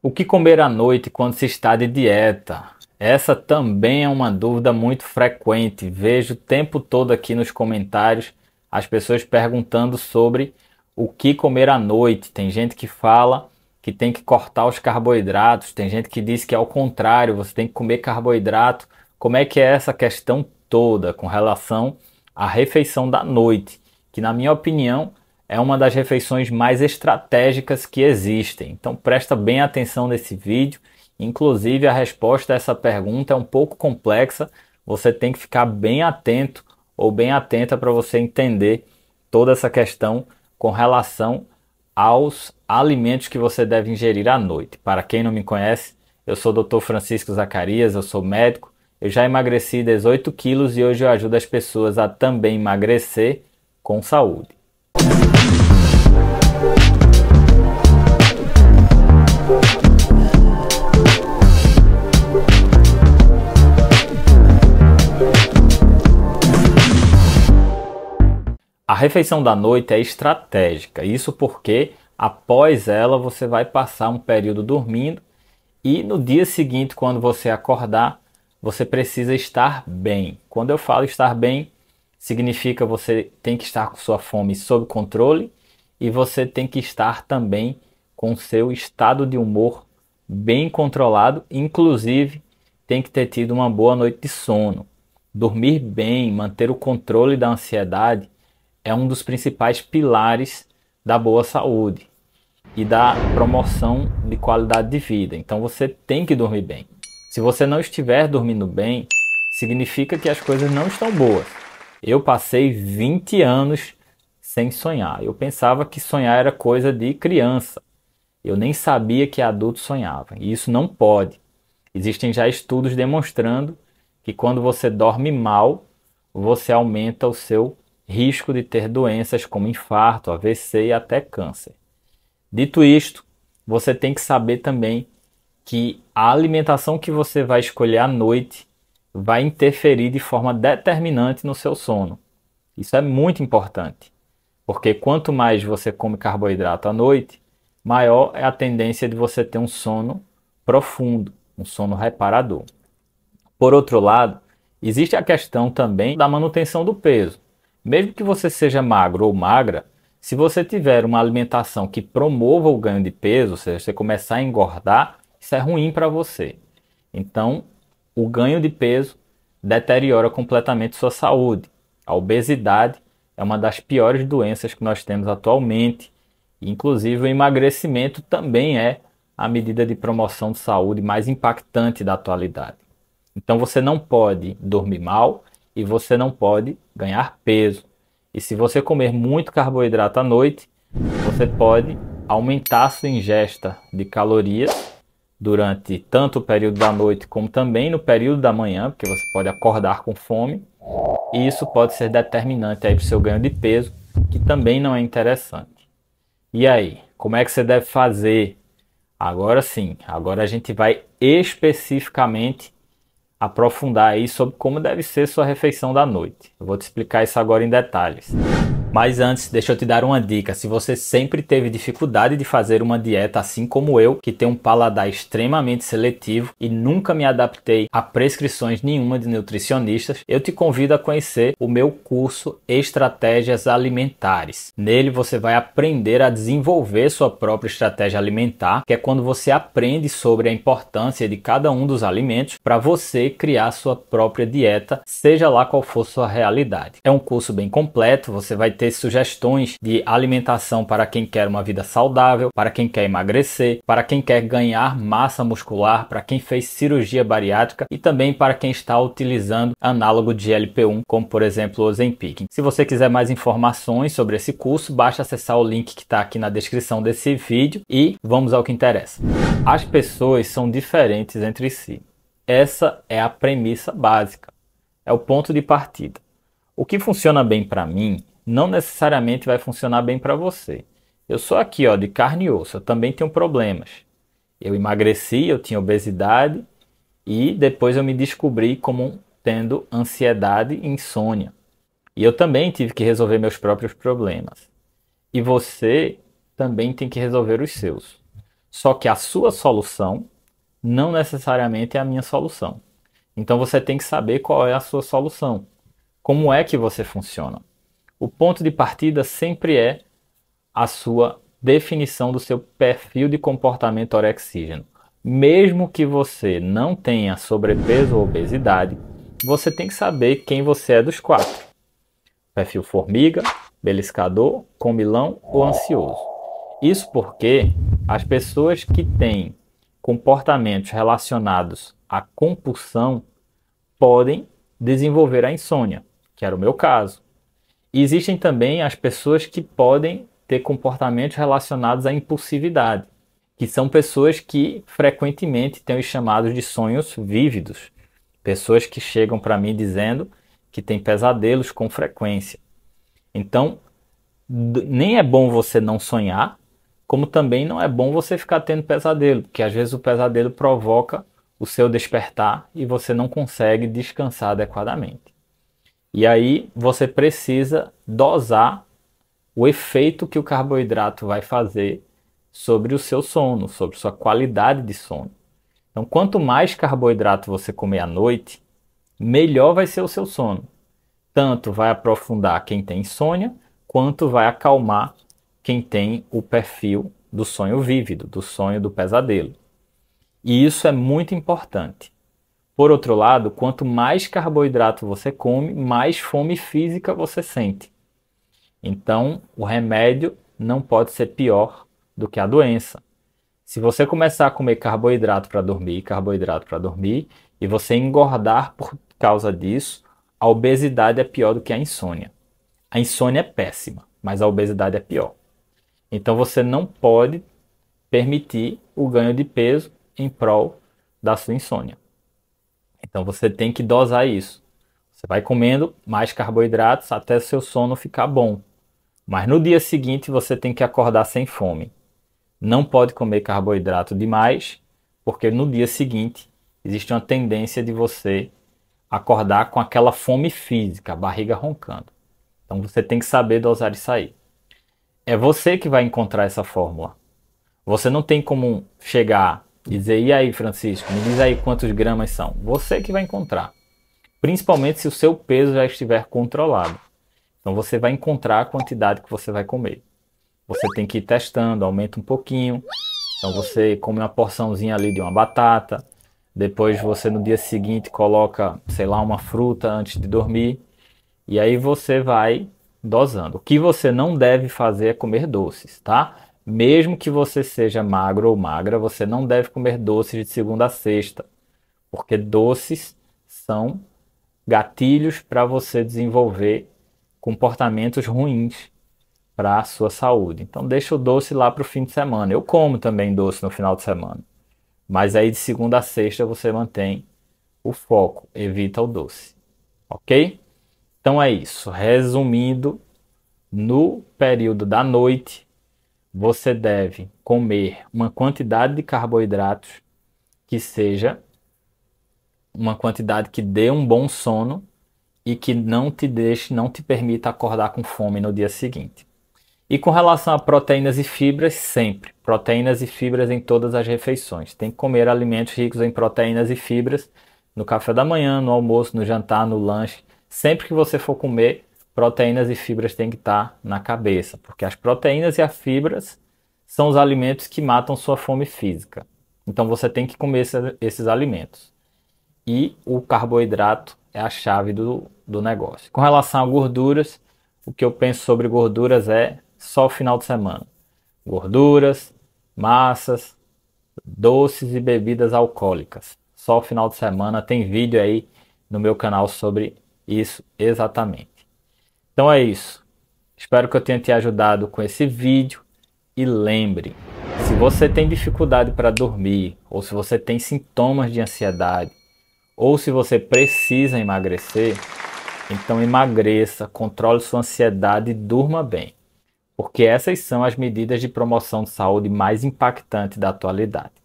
O que comer à noite quando se está de dieta? Essa também é uma dúvida muito frequente. Vejo o tempo todo aqui nos comentários as pessoas perguntando sobre o que comer à noite. Tem gente que fala que tem que cortar os carboidratos, tem gente que diz que é ao contrário, você tem que comer carboidrato. Como é que é essa questão toda com relação à refeição da noite? Que, na minha opinião, é uma das refeições mais estratégicas que existem. Então presta bem atenção nesse vídeo. Inclusive a resposta a essa pergunta é um pouco complexa. Você tem que ficar bem atento ou bem atenta para você entender toda essa questão com relação aos alimentos que você deve ingerir à noite. Para quem não me conhece, eu sou o Dr. Francisco Zacarias, eu sou médico. Eu já emagreci 18 quilos e hoje eu ajudo as pessoas a também emagrecer com saúde. A refeição da noite é estratégica, isso porque após ela você vai passar um período dormindo e no dia seguinte, quando você acordar, você precisa estar bem. Quando eu falo estar bem, significa você tem que estar com sua fome sob controle e você tem que estar também com seu estado de humor bem controlado, inclusive tem que ter tido uma boa noite de sono. Dormir bem, manter o controle da ansiedade é um dos principais pilares da boa saúde e da promoção de qualidade de vida. Então você tem que dormir bem. Se você não estiver dormindo bem, significa que as coisas não estão boas. Eu passei 20 anos sem sonhar. Eu pensava que sonhar era coisa de criança. Eu nem sabia que adulto sonhava. E isso não pode. Existem já estudos demonstrando que quando você dorme mal, você aumenta o seu risco de ter doenças como infarto, AVC e até câncer. Dito isto, você tem que saber também que a alimentação que você vai escolher à noite vai interferir de forma determinante no seu sono. Isso é muito importante, porque quanto mais você come carboidrato à noite, maior é a tendência de você ter um sono profundo, um sono reparador. Por outro lado, existe a questão também da manutenção do peso. Mesmo que você seja magro ou magra, se você tiver uma alimentação que promova o ganho de peso, ou seja, você começar a engordar, isso é ruim para você. Então, o ganho de peso deteriora completamente sua saúde. A obesidade é uma das piores doenças que nós temos atualmente. Inclusive, o emagrecimento também é a medida de promoção de saúde mais impactante da atualidade. Então, você não pode dormir mal e você não pode ganhar peso. E se você comer muito carboidrato à noite, você pode aumentar sua ingesta de calorias durante tanto o período da noite como também no período da manhã, porque você pode acordar com fome. E isso pode ser determinante para o seu ganho de peso, que também não é interessante. E aí, como é que você deve fazer? Agora sim, agora a gente vai especificamente aprofundar aí sobre como deve ser sua refeição da noite. Eu vou te explicar isso agora em detalhes. Mas antes, deixa eu te dar uma dica. Se você sempre teve dificuldade de fazer uma dieta assim como eu, que tem um paladar extremamente seletivo e nunca me adaptei a prescrições nenhuma de nutricionistas, eu te convido a conhecer o meu curso Estratégias Alimentares. Nele você vai aprender a desenvolver sua própria estratégia alimentar, que é quando você aprende sobre a importância de cada um dos alimentos para você criar sua própria dieta, seja lá qual for sua realidade. É um curso bem completo, você vai ter sugestões de alimentação para quem quer uma vida saudável, para quem quer emagrecer, para quem quer ganhar massa muscular, para quem fez cirurgia bariátrica e também para quem está utilizando análogo de lp 1 como por exemplo o Ozempic. Se você quiser mais informações sobre esse curso, basta acessar o link que está aqui na descrição desse vídeo e vamos ao que interessa. As pessoas são diferentes entre si. Essa é a premissa básica, é o ponto de partida. O que funciona bem para mim não necessariamente vai funcionar bem para você. Eu sou aqui, ó, de carne e osso, eu também tenho problemas. Eu emagreci, eu tinha obesidade e depois eu me descobri como tendo ansiedade e insônia. E eu também tive que resolver meus próprios problemas. E você também tem que resolver os seus. Só que a sua solução não necessariamente é a minha solução. Então você tem que saber qual é a sua solução. Como é que você funciona? o ponto de partida sempre é a sua definição do seu perfil de comportamento orexígeno. Mesmo que você não tenha sobrepeso ou obesidade, você tem que saber quem você é dos quatro: perfil formiga, beliscador, comilão ou ansioso. Isso porque as pessoas que têm comportamentos relacionados à compulsão podem desenvolver a insônia, que era o meu caso existem também as pessoas que podem ter comportamentos relacionados à impulsividade, que são pessoas que frequentemente têm os chamados de sonhos vívidos. Pessoas que chegam para mim dizendo que têm pesadelos com frequência. Então, nem é bom você não sonhar, como também não é bom você ficar tendo pesadelo, porque às vezes o pesadelo provoca o seu despertar e você não consegue descansar adequadamente. E aí você precisa dosar o efeito que o carboidrato vai fazer sobre o seu sono, sobre sua qualidade de sono. Então, quanto mais carboidrato você comer à noite, melhor vai ser o seu sono. Tanto vai aprofundar quem tem insônia, quanto vai acalmar quem tem o perfil do sonho vívido, do sonho do pesadelo. E isso é muito importante. Por outro lado, quanto mais carboidrato você come, mais fome física você sente. Então, o remédio não pode ser pior do que a doença. Se você começar a comer carboidrato para dormir, carboidrato para dormir, e você engordar por causa disso, a obesidade é pior do que a insônia. A insônia é péssima, mas a obesidade é pior. Então você não pode permitir o ganho de peso em prol da sua insônia. Então você tem que dosar isso. Você vai comendo mais carboidratos até o seu sono ficar bom. Mas no dia seguinte você tem que acordar sem fome. Não pode comer carboidrato demais, porque no dia seguinte existe uma tendência de você acordar com aquela fome física, barriga roncando. Então você tem que saber dosar isso aí. É você que vai encontrar essa fórmula. Você não tem como chegar e dizer: e aí, Francisco, me diz aí quantos gramas são. Você que vai encontrar, principalmente se o seu peso já estiver controlado. Então você vai encontrar a quantidade que você vai comer. Você tem que ir testando, aumenta um pouquinho. Então você come uma porçãozinha ali de uma batata. Depois você no dia seguinte coloca, sei lá, uma fruta antes de dormir. E aí você vai dosando. O que você não deve fazer é comer doces, tá? Mesmo que você seja magro ou magra, você não deve comer doces de segunda a sexta, porque doces são gatilhos para você desenvolver comportamentos ruins para a sua saúde. Então deixa o doce lá para o fim de semana. Eu como também doce no final de semana, mas aí de segunda a sexta você mantém o foco, evita o doce, ok? Então é isso. Resumindo, no período da noite você deve comer uma quantidade de carboidratos que seja uma quantidade que dê um bom sono e que não te deixe, não te permita acordar com fome no dia seguinte. E com relação a proteínas e fibras, sempre. Proteínas e fibras em todas as refeições. Tem que comer alimentos ricos em proteínas e fibras no café da manhã, no almoço, no jantar, no lanche. Sempre que você for comer, proteínas e fibras têm que estar tá na cabeça, porque as proteínas e as fibras são os alimentos que matam sua fome física. Então você tem que comer esses alimentos. E o carboidrato é a chave do, do negócio. Com relação a gorduras, o que eu penso sobre gorduras é só o final de semana. Gorduras, massas, doces e bebidas alcoólicas. Só o final de semana tem vídeo aí no meu canal sobre isso exatamente. Então é isso. Espero que eu tenha te ajudado com esse vídeo e lembre, se você tem dificuldade para dormir, ou se você tem sintomas de ansiedade, ou se você precisa emagrecer, então emagreça, controle sua ansiedade e durma bem, porque essas são as medidas de promoção de saúde mais impactantes da atualidade.